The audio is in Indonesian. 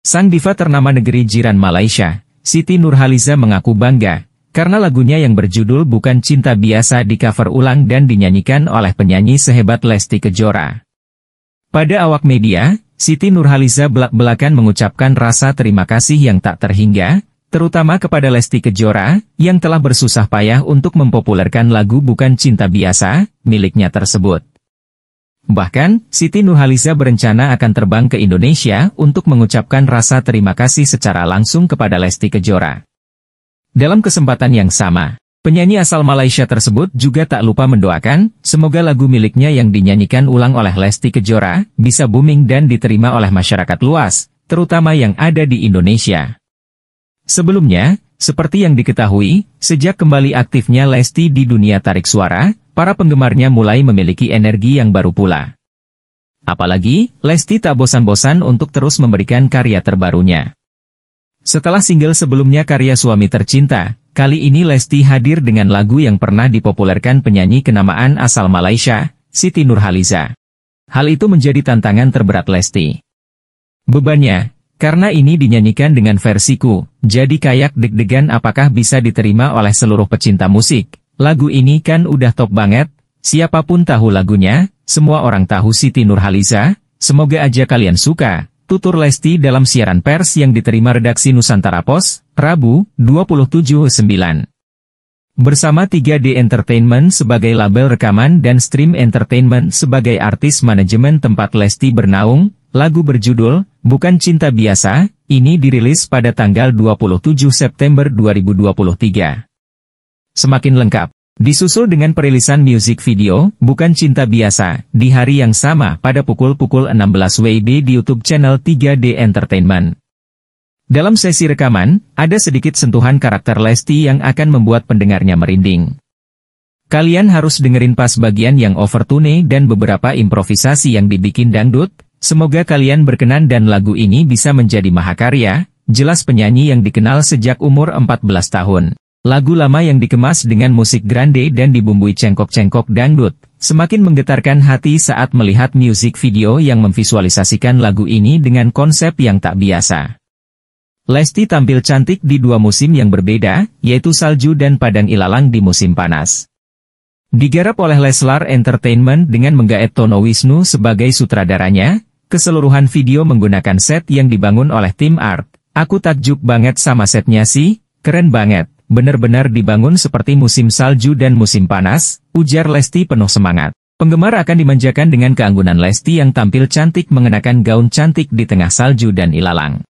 Sang diva ternama negeri jiran Malaysia, Siti Nurhaliza mengaku bangga, karena lagunya yang berjudul Bukan Cinta Biasa di-cover ulang dan dinyanyikan oleh penyanyi sehebat Lesti Kejora. Pada awak media, Siti Nurhaliza belak-belakan mengucapkan rasa terima kasih yang tak terhingga, terutama kepada Lesti Kejora, yang telah bersusah payah untuk mempopulerkan lagu Bukan Cinta Biasa, miliknya tersebut. Bahkan, Siti Nuhaliza berencana akan terbang ke Indonesia untuk mengucapkan rasa terima kasih secara langsung kepada Lesti Kejora. Dalam kesempatan yang sama, penyanyi asal Malaysia tersebut juga tak lupa mendoakan, semoga lagu miliknya yang dinyanyikan ulang oleh Lesti Kejora bisa booming dan diterima oleh masyarakat luas, terutama yang ada di Indonesia. Sebelumnya, seperti yang diketahui, sejak kembali aktifnya Lesti di dunia tarik suara, para penggemarnya mulai memiliki energi yang baru pula. Apalagi, Lesti tak bosan-bosan untuk terus memberikan karya terbarunya. Setelah single sebelumnya karya suami tercinta, kali ini Lesti hadir dengan lagu yang pernah dipopulerkan penyanyi kenamaan asal Malaysia, Siti Nurhaliza. Hal itu menjadi tantangan terberat Lesti. Bebannya, karena ini dinyanyikan dengan versiku, jadi kayak deg-degan apakah bisa diterima oleh seluruh pecinta musik. Lagu ini kan udah top banget, siapapun tahu lagunya, semua orang tahu Siti Nurhaliza, semoga aja kalian suka. Tutur Lesti dalam siaran pers yang diterima redaksi Nusantara Pos, Rabu, 27 27.9. Bersama 3D Entertainment sebagai label rekaman dan Stream Entertainment sebagai artis manajemen tempat Lesti bernaung, lagu berjudul, Bukan Cinta Biasa, ini dirilis pada tanggal 27 September 2023. Semakin lengkap, disusul dengan perilisan music video, Bukan Cinta Biasa, di hari yang sama pada pukul-pukul 16 WIB di YouTube channel 3D Entertainment. Dalam sesi rekaman, ada sedikit sentuhan karakter Lesti yang akan membuat pendengarnya merinding. Kalian harus dengerin pas bagian yang overtune dan beberapa improvisasi yang dibikin dangdut, Semoga kalian berkenan dan lagu ini bisa menjadi mahakarya, jelas penyanyi yang dikenal sejak umur 14 tahun. Lagu lama yang dikemas dengan musik grande dan dibumbui cengkok-cengkok dangdut, semakin menggetarkan hati saat melihat musik video yang memvisualisasikan lagu ini dengan konsep yang tak biasa. Lesti tampil cantik di dua musim yang berbeda, yaitu salju dan padang ilalang di musim panas. Digarap oleh Leslar Entertainment dengan menggaet Tono Wisnu sebagai sutradaranya, Keseluruhan video menggunakan set yang dibangun oleh tim art. Aku takjub banget sama setnya sih, keren banget. Benar-benar dibangun seperti musim salju dan musim panas, ujar Lesti penuh semangat. Penggemar akan dimanjakan dengan keanggunan Lesti yang tampil cantik mengenakan gaun cantik di tengah salju dan ilalang.